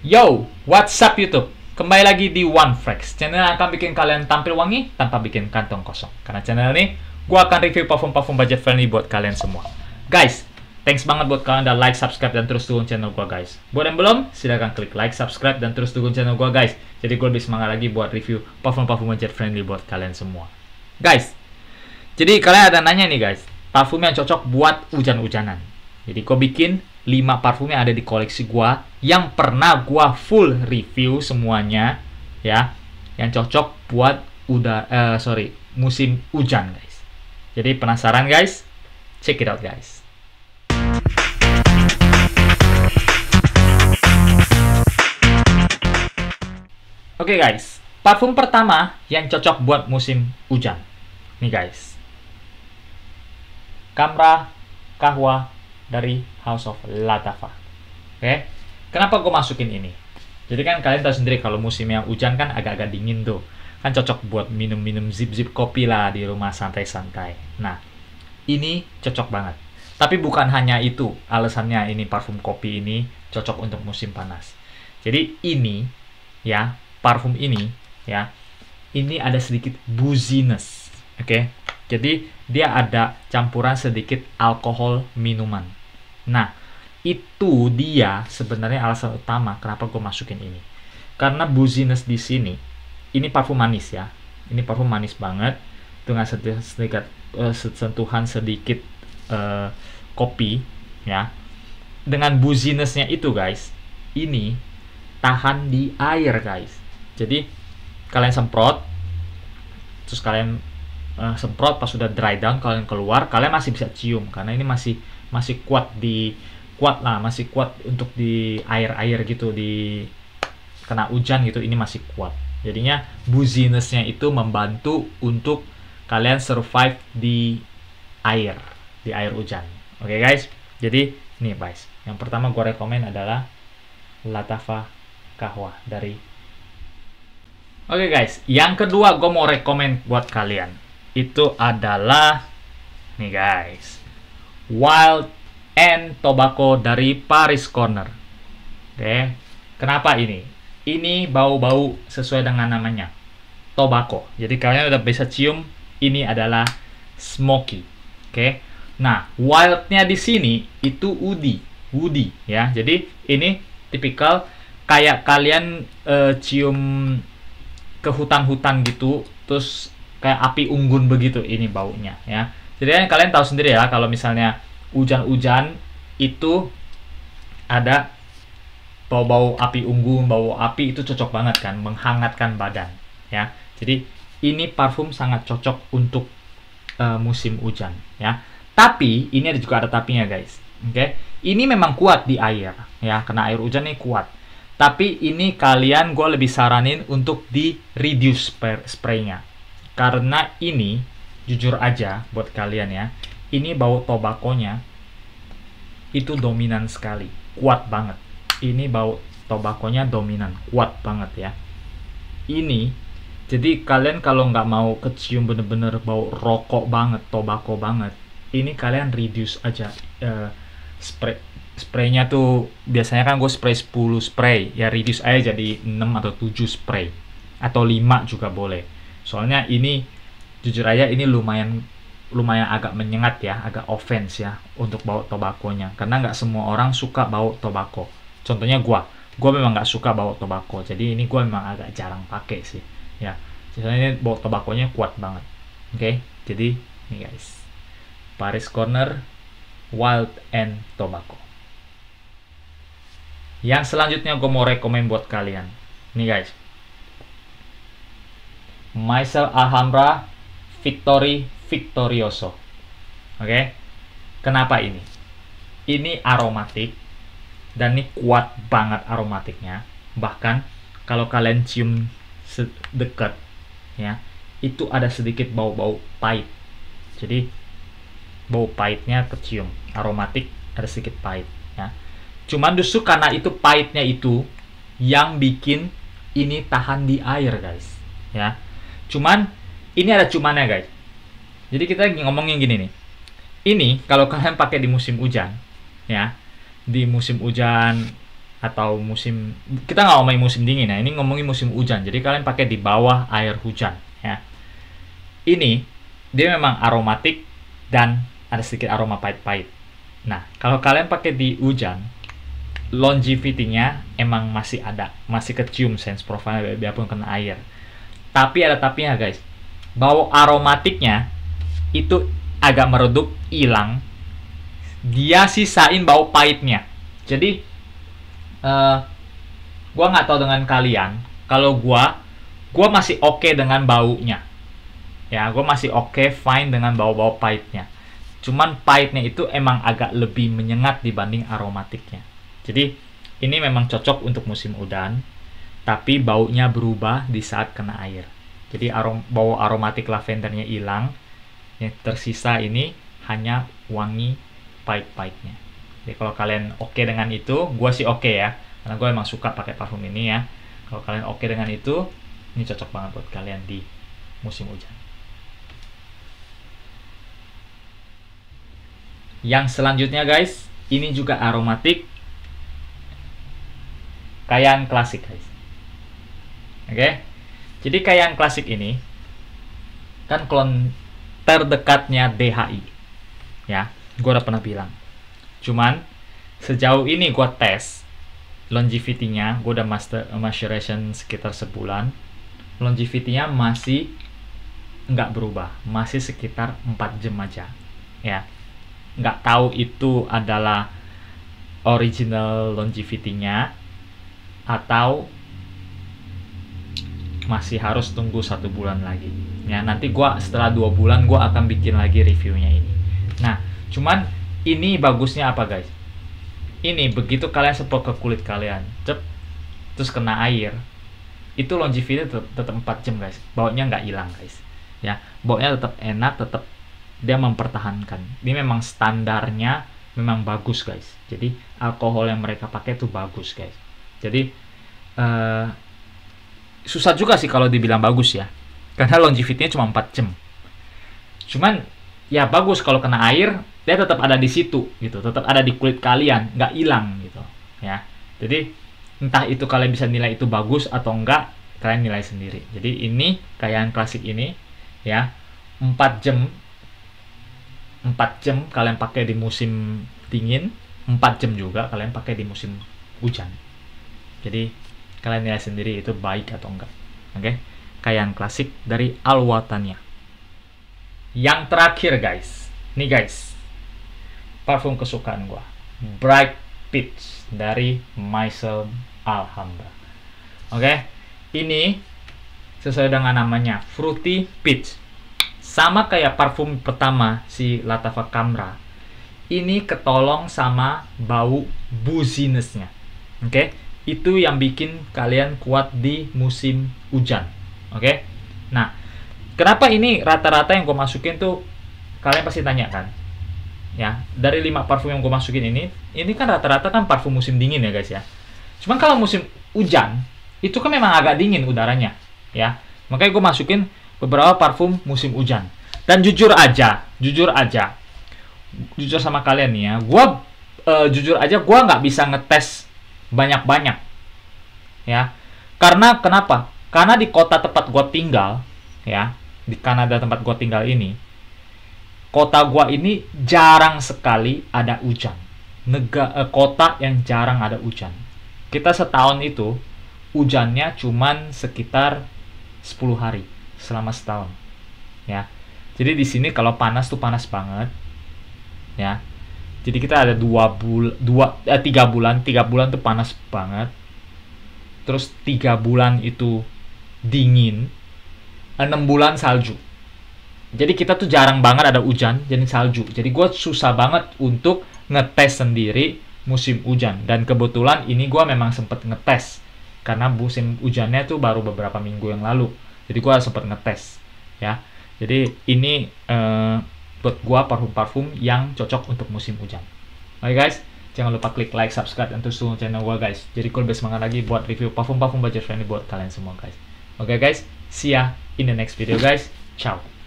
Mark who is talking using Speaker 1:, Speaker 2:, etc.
Speaker 1: Yo, what's up YouTube? Kembali lagi di One Flex. channel yang akan bikin kalian tampil wangi tanpa bikin kantong kosong. Karena channel ini, gua akan review parfum-parfum budget friendly buat kalian semua. Guys, thanks banget buat kalian udah like, subscribe, dan terus dukung channel gua, guys. Buat yang belum, silahkan klik like, subscribe, dan terus dukung channel gua, guys. Jadi gua lebih semangat lagi buat review parfum-parfum budget friendly buat kalian semua. Guys, jadi kalian ada nanya nih guys, parfum yang cocok buat hujan-hujanan. Jadi gua bikin lima parfum yang ada di koleksi gua yang pernah gua full review semuanya ya yang cocok buat udah eh, uh, sorry musim hujan guys jadi penasaran guys check it out guys Oke okay guys, parfum pertama yang cocok buat musim hujan. Nih guys. Kamra Kahwa dari House of Latafa. Oke. Okay? Kenapa gue masukin ini? Jadi kan kalian tahu sendiri kalau musim yang hujan kan agak-agak dingin tuh. Kan cocok buat minum-minum zip-zip kopi lah di rumah santai-santai. Nah, ini cocok banget. Tapi bukan hanya itu alasannya ini parfum kopi ini cocok untuk musim panas. Jadi ini ya, parfum ini ya, ini ada sedikit buziness, Oke. Okay? Jadi dia ada campuran sedikit alkohol minuman. Nah, itu dia sebenarnya alasan utama kenapa gue masukin ini karena buziness di sini ini parfum manis ya ini parfum manis banget dengan sedikit uh, sentuhan sedikit uh, kopi ya dengan buzinessnya itu guys ini tahan di air guys jadi kalian semprot terus kalian uh, semprot pas sudah dry down kalian keluar kalian masih bisa cium karena ini masih masih kuat di kuat lah masih kuat untuk di air-air gitu di kena hujan gitu ini masih kuat jadinya buzinessnya itu membantu untuk kalian survive di air di air hujan oke okay, guys jadi nih guys yang pertama gue rekomen adalah latava kahwa dari oke okay, guys yang kedua gue mau rekomen buat kalian itu adalah nih guys wild and Tobacco dari Paris Corner. Oke. Kenapa ini? Ini bau-bau sesuai dengan namanya. Tobacco. Jadi kalian udah bisa cium ini adalah smoky. Oke. Nah, wildnya di sini itu woody, woody ya. Jadi ini tipikal kayak kalian uh, cium ke hutan-hutan gitu, terus kayak api unggun begitu ini baunya ya. Jadi kalian tahu sendiri ya kalau misalnya hujan-hujan itu ada bau-bau api unggun, bau api itu cocok banget kan, menghangatkan badan ya. Jadi ini parfum sangat cocok untuk uh, musim hujan ya. Tapi ini ada juga ada tapinya guys. Oke. Okay? Ini memang kuat di air ya, kena air hujan ini kuat. Tapi ini kalian gue lebih saranin untuk di reduce spraynya. Karena ini jujur aja buat kalian ya ini bau tobakonya itu dominan sekali, kuat banget. Ini bau tobakonya dominan, kuat banget ya. Ini jadi kalian kalau nggak mau kecium bener-bener bau rokok banget, tobako banget, ini kalian reduce aja uh, spray spraynya tuh biasanya kan gue spray 10 spray ya reduce aja jadi 6 atau 7 spray atau 5 juga boleh soalnya ini jujur aja ini lumayan lumayan agak menyengat ya, agak offense ya untuk bau tobakonya. Karena nggak semua orang suka bau tobako. Contohnya gua, gua memang nggak suka bau tobako. Jadi ini gua memang agak jarang pakai sih. Ya, misalnya bau tobakonya kuat banget. Oke, okay? jadi ini guys, Paris Corner Wild and Tobacco. Yang selanjutnya gue mau rekomend buat kalian. Nih guys. Maisel Alhambra Victory Victorioso. Oke. Okay? Kenapa ini? Ini aromatik dan ini kuat banget aromatiknya. Bahkan kalau kalian cium dekat ya, itu ada sedikit bau-bau pahit. Jadi bau pahitnya kecium, aromatik ada sedikit pahit ya. Cuman justru karena itu pahitnya itu yang bikin ini tahan di air guys ya. Cuman ini ada cumannya guys jadi kita ngomongin gini nih. Ini kalau kalian pakai di musim hujan, ya, di musim hujan atau musim kita nggak ngomongin musim dingin ya, ini ngomongin musim hujan. Jadi kalian pakai di bawah air hujan, ya. Ini dia memang aromatik dan ada sedikit aroma pahit-pahit. Nah, kalau kalian pakai di hujan, longevity-nya emang masih ada, masih kecium sense profile biarpun kena air. Tapi ada tapinya guys, bau aromatiknya itu agak meredup hilang dia sisain bau pahitnya jadi uh, eh, gue nggak tahu dengan kalian kalau gue gue masih oke okay dengan baunya ya gue masih oke okay, fine dengan bau-bau pahitnya cuman pahitnya itu emang agak lebih menyengat dibanding aromatiknya jadi ini memang cocok untuk musim udan tapi baunya berubah di saat kena air jadi arom bau aromatik lavendernya hilang yang tersisa ini hanya wangi pahit-pahitnya jadi kalau kalian oke okay dengan itu gue sih oke okay ya karena gue emang suka pakai parfum ini ya kalau kalian oke okay dengan itu ini cocok banget buat kalian di musim hujan yang selanjutnya guys ini juga aromatik kayaan klasik guys oke okay? jadi kayaan klasik ini kan klon terdekatnya DHI. Ya, gue udah pernah bilang. Cuman sejauh ini gue tes longevity-nya, gue udah master eh, maturation sekitar sebulan. Longevity-nya masih nggak berubah, masih sekitar 4 jam aja. Ya, nggak tahu itu adalah original longevity-nya atau masih harus tunggu satu bulan lagi ya nanti gue setelah dua bulan gue akan bikin lagi reviewnya ini nah cuman ini bagusnya apa guys ini begitu kalian sepel ke kulit kalian cep terus kena air itu longevity tetap, tetap 4 jam guys baunya nggak hilang guys ya baunya tetap enak tetap dia mempertahankan ini memang standarnya memang bagus guys jadi alkohol yang mereka pakai itu bagus guys jadi eh, susah juga sih kalau dibilang bagus ya. Karena longevity-nya cuma 4 jam. Cuman ya bagus kalau kena air, dia tetap ada di situ gitu, tetap ada di kulit kalian, nggak hilang gitu ya. Jadi entah itu kalian bisa nilai itu bagus atau enggak, kalian nilai sendiri. Jadi ini kayaan klasik ini ya 4 jam 4 jam kalian pakai di musim dingin, 4 jam juga kalian pakai di musim hujan. Jadi kalian nilai sendiri itu baik atau enggak oke okay? kayak yang klasik dari alwatannya. yang terakhir guys nih guys parfum kesukaan gua hmm. Bright Peach dari Maisel Alhambra oke okay? ini sesuai dengan namanya Fruity Peach sama kayak parfum pertama si Latafa Kamra ini ketolong sama bau businessnya, oke okay? itu yang bikin kalian kuat di musim hujan. Oke? Okay? Nah, kenapa ini rata-rata yang gue masukin tuh kalian pasti tanya kan? Ya, dari lima parfum yang gue masukin ini, ini kan rata-rata kan parfum musim dingin ya guys ya. Cuman kalau musim hujan, itu kan memang agak dingin udaranya, ya. Makanya gue masukin beberapa parfum musim hujan. Dan jujur aja, jujur aja, jujur sama kalian nih ya, gue uh, jujur aja gue nggak bisa ngetes banyak-banyak ya karena kenapa karena di kota tempat gue tinggal ya di Kanada tempat gue tinggal ini kota gue ini jarang sekali ada hujan Nega, eh, kota yang jarang ada hujan kita setahun itu hujannya cuman sekitar 10 hari selama setahun ya jadi di sini kalau panas tuh panas banget ya jadi kita ada dua bul dua eh, tiga bulan tiga bulan itu panas banget terus tiga bulan itu dingin enam bulan salju jadi kita tuh jarang banget ada hujan jadi salju jadi gue susah banget untuk ngetes sendiri musim hujan dan kebetulan ini gue memang sempet ngetes karena musim hujannya tuh baru beberapa minggu yang lalu jadi gue sempet ngetes ya jadi ini uh, buat gua parfum-parfum yang cocok untuk musim hujan. Oke okay, guys, jangan lupa klik like, subscribe, dan terus dukung channel gua guys. Jadi gua lebih semangat lagi buat review parfum-parfum budget friendly buat kalian semua guys. Oke okay, guys, see ya in the next video guys. Ciao.